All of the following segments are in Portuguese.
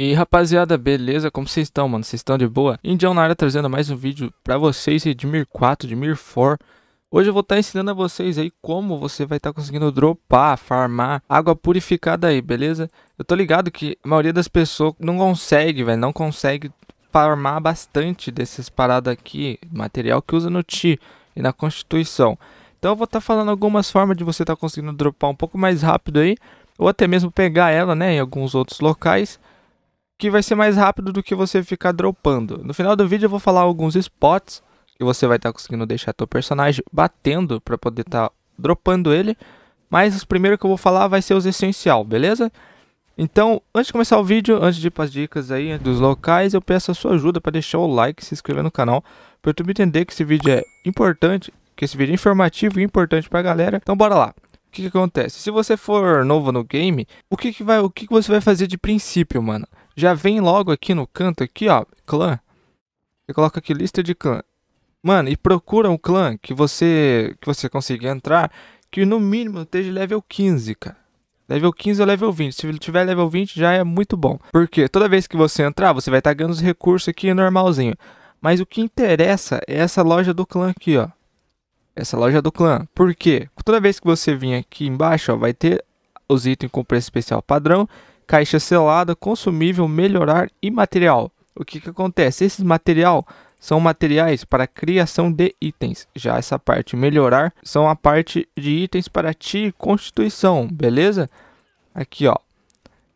E rapaziada, beleza? Como vocês estão, mano? Vocês estão de boa? Indião na área trazendo mais um vídeo pra vocês de Mir 4, de Mir 4. Hoje eu vou estar tá ensinando a vocês aí como você vai estar tá conseguindo dropar, farmar água purificada aí, beleza? Eu tô ligado que a maioria das pessoas não consegue, velho, não consegue farmar bastante dessas paradas aqui, material que usa no TI e na Constituição. Então eu vou estar tá falando algumas formas de você estar tá conseguindo dropar um pouco mais rápido aí, ou até mesmo pegar ela, né, em alguns outros locais que vai ser mais rápido do que você ficar dropando. No final do vídeo eu vou falar alguns spots que você vai estar tá conseguindo deixar teu personagem batendo para poder estar tá dropando ele. Mas o primeiro que eu vou falar vai ser os essencial, beleza? Então, antes de começar o vídeo, antes de ir para as dicas aí dos locais, eu peço a sua ajuda para deixar o like, se inscrever no canal, para o entender que esse vídeo é importante, que esse vídeo é informativo e importante para a galera. Então, bora lá. O que, que, acontece? Se você for novo no game, o que, que vai, o que, que você vai fazer de princípio, mano? já vem logo aqui no canto aqui, ó, clã. Você coloca aqui lista de clã. Mano, e procura um clã que você que você consiga entrar que no mínimo esteja level 15, cara. Level 15 ou level 20. Se ele tiver level 20 já é muito bom. Porque toda vez que você entrar, você vai estar tá ganhando os recursos aqui normalzinho. Mas o que interessa é essa loja do clã aqui, ó. Essa loja do clã. Por quê? Toda vez que você vir aqui embaixo, ó, vai ter os itens com preço especial padrão caixa selada, consumível, melhorar e material. O que, que acontece? Esses material são materiais para criação de itens. Já essa parte melhorar são a parte de itens para ti constituição, beleza? Aqui, ó.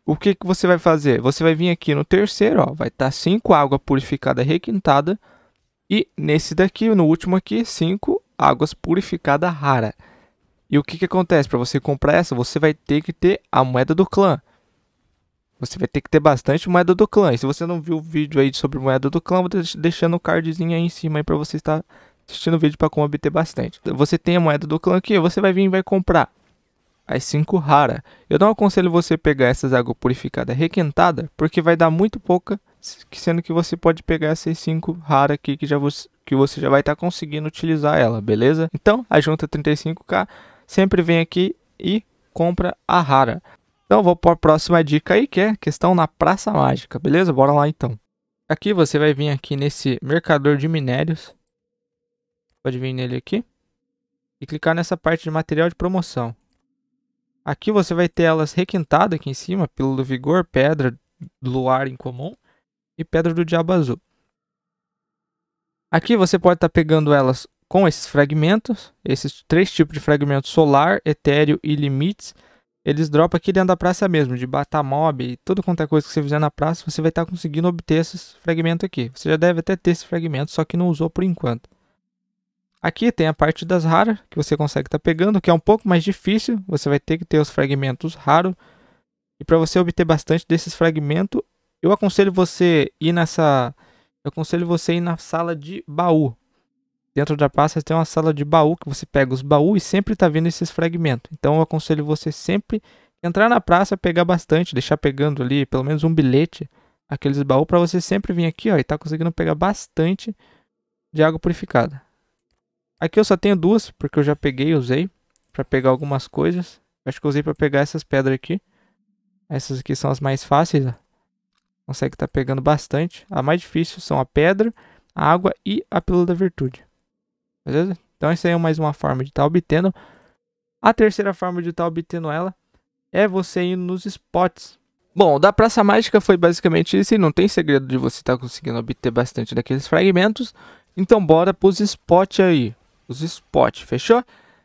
O que, que você vai fazer? Você vai vir aqui no terceiro, ó, vai estar tá 5 água purificada requintada e nesse daqui, no último aqui, 5 águas purificada rara. E o que, que acontece? Para você comprar essa, você vai ter que ter a moeda do clã. Você vai ter que ter bastante moeda do clã. E se você não viu o vídeo aí sobre moeda do clã, vou deixando o cardzinho aí em cima aí para você estar assistindo o vídeo para como obter bastante. Você tem a moeda do clã aqui, você vai vir e vai comprar as 5 rara. Eu não aconselho você pegar essas água purificada requentada, porque vai dar muito pouca, sendo que você pode pegar essas 5 rara aqui que já você, que você já vai estar conseguindo utilizar ela, beleza? Então, a junta 35k sempre vem aqui e compra a rara. Então vou para a próxima dica aí, que é questão na Praça Mágica, beleza? Bora lá então. Aqui você vai vir aqui nesse mercador de minérios. Pode vir nele aqui. E clicar nessa parte de material de promoção. Aqui você vai ter elas requintadas aqui em cima, pílula do vigor, pedra do luar comum e pedra do diabo azul. Aqui você pode estar tá pegando elas com esses fragmentos, esses três tipos de fragmentos solar, etéreo e limites, eles dropam aqui dentro da praça mesmo, de Batamob e tudo quanto é coisa que você fizer na praça, você vai estar tá conseguindo obter esses fragmentos aqui. Você já deve até ter esse fragmento, só que não usou por enquanto. Aqui tem a parte das raras, que você consegue estar tá pegando, que é um pouco mais difícil, você vai ter que ter os fragmentos raros. E para você obter bastante desses fragmentos, eu aconselho você ir nessa eu aconselho você ir na sala de baú. Dentro da pasta tem uma sala de baú que você pega os baús e sempre está vindo esses fragmentos. Então eu aconselho você sempre entrar na praça, pegar bastante, deixar pegando ali pelo menos um bilhete aqueles baús para você sempre vir aqui, ó, e tá conseguindo pegar bastante de água purificada. Aqui eu só tenho duas porque eu já peguei e usei para pegar algumas coisas. Acho que usei para pegar essas pedras aqui. Essas aqui são as mais fáceis, ó. Consegue estar tá pegando bastante. A mais difícil são a pedra, a água e a pílula da virtude. Beleza? Então isso aí é mais uma forma de estar tá obtendo. A terceira forma de estar tá obtendo ela é você ir nos spots. Bom, da Praça Mágica foi basicamente isso e não tem segredo de você estar tá conseguindo obter bastante daqueles fragmentos. Então bora pros spots aí. Os spots, fechou?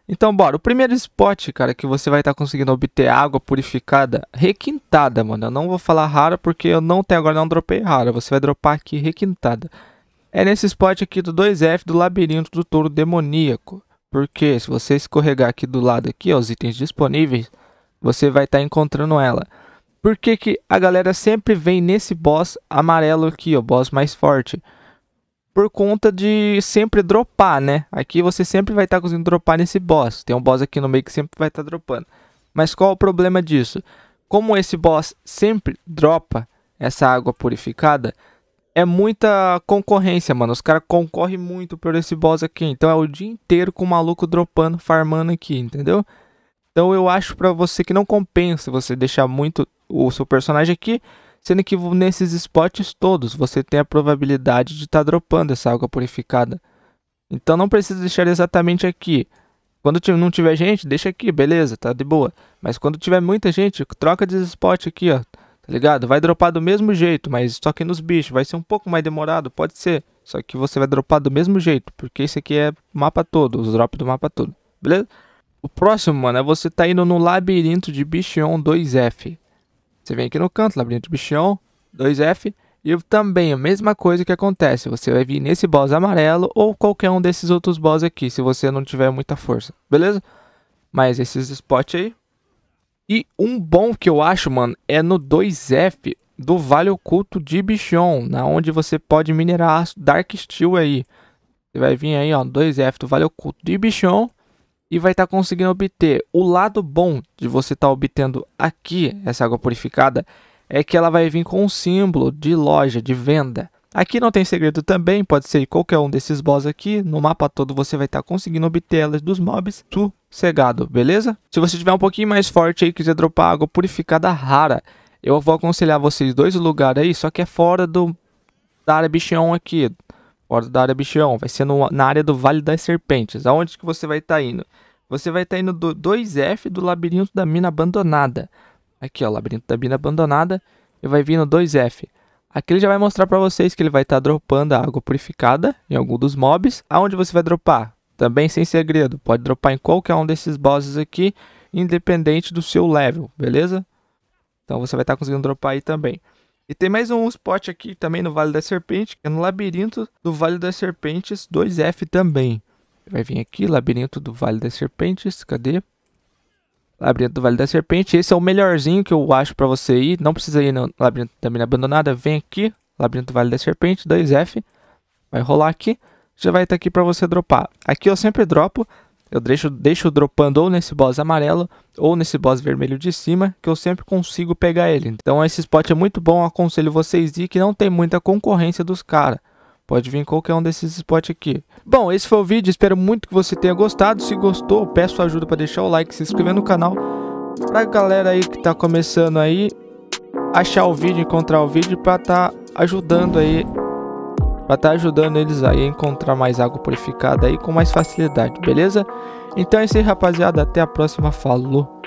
Então bora. O primeiro spot, cara, que você vai estar conseguindo obter água purificada requintada, mano. Eu não vou falar rara porque eu não tenho agora, não dropei rara. Você vai dropar aqui requintada. É nesse spot aqui do 2F do labirinto do touro demoníaco. Porque se você escorregar aqui do lado aqui, ó, os itens disponíveis, você vai estar tá encontrando ela. Por que, que a galera sempre vem nesse boss amarelo aqui, o boss mais forte? Por conta de sempre dropar, né? Aqui você sempre vai estar tá conseguindo dropar nesse boss. Tem um boss aqui no meio que sempre vai estar tá dropando. Mas qual o problema disso? Como esse boss sempre dropa essa água purificada, é muita concorrência, mano. Os caras concorrem muito por esse boss aqui. Então é o dia inteiro com o maluco dropando, farmando aqui, entendeu? Então eu acho pra você que não compensa você deixar muito o seu personagem aqui. Sendo que nesses spots todos você tem a probabilidade de estar tá dropando essa água purificada. Então não precisa deixar exatamente aqui. Quando não tiver gente, deixa aqui, beleza, tá de boa. Mas quando tiver muita gente, troca de spot aqui, ó. Tá ligado? Vai dropar do mesmo jeito, mas só que nos bichos. Vai ser um pouco mais demorado, pode ser. Só que você vai dropar do mesmo jeito, porque esse aqui é mapa todo, os drops do mapa todo, beleza? O próximo, mano, é você tá indo no Labirinto de bichão 2F. Você vem aqui no canto, Labirinto de 2F. E também a mesma coisa que acontece, você vai vir nesse boss amarelo ou qualquer um desses outros boss aqui, se você não tiver muita força, beleza? Mas esses spots aí, e um bom que eu acho, mano, é no 2F do Vale Oculto de Bichon, na onde você pode minerar Dark Steel aí. Você vai vir aí, ó, 2F do Vale Oculto de Bichon e vai estar tá conseguindo obter. O lado bom de você estar tá obtendo aqui essa água purificada é que ela vai vir com um símbolo de loja, de venda. Aqui não tem segredo também, pode ser qualquer um desses boss aqui. No mapa todo você vai estar tá conseguindo obter elas dos mobs sossegado, beleza? Se você tiver um pouquinho mais forte aí e quiser dropar água purificada rara, eu vou aconselhar vocês dois lugares aí, só que é fora do, da área bichão aqui. Fora da área bichão, vai ser no, na área do Vale das Serpentes. Aonde que você vai estar tá indo? Você vai estar tá indo do 2F do Labirinto da Mina Abandonada. Aqui ó, Labirinto da Mina Abandonada. E vai vir no 2F. Aqui ele já vai mostrar para vocês que ele vai estar tá dropando a água purificada em algum dos mobs. Aonde você vai dropar? Também sem segredo, pode dropar em qualquer um desses bosses aqui, independente do seu level, beleza? Então você vai estar tá conseguindo dropar aí também. E tem mais um spot aqui também no Vale da Serpente, que é no Labirinto do Vale das Serpentes 2F também. Vai vir aqui, Labirinto do Vale das Serpentes, cadê? Labirinto do Vale da Serpente. Esse é o melhorzinho que eu acho para você ir. Não precisa ir no Labirinto da Mina Abandonada. Vem aqui, Labirinto do Vale da Serpente, 2F. Vai rolar aqui. Já vai estar tá aqui para você dropar. Aqui eu sempre dropo. Eu deixo, deixo dropando ou nesse boss amarelo ou nesse boss vermelho de cima, que eu sempre consigo pegar ele. Então esse spot é muito bom, aconselho vocês ir, que não tem muita concorrência dos caras. Pode vir em qualquer um desses spots aqui. Bom, esse foi o vídeo. Espero muito que você tenha gostado. Se gostou, peço ajuda para deixar o like, se inscrever no canal. Pra galera aí que tá começando aí, achar o vídeo, encontrar o vídeo para tá ajudando aí para estar tá ajudando eles aí a encontrar mais água purificada aí com mais facilidade, beleza? Então é isso aí, rapaziada, até a próxima, falou.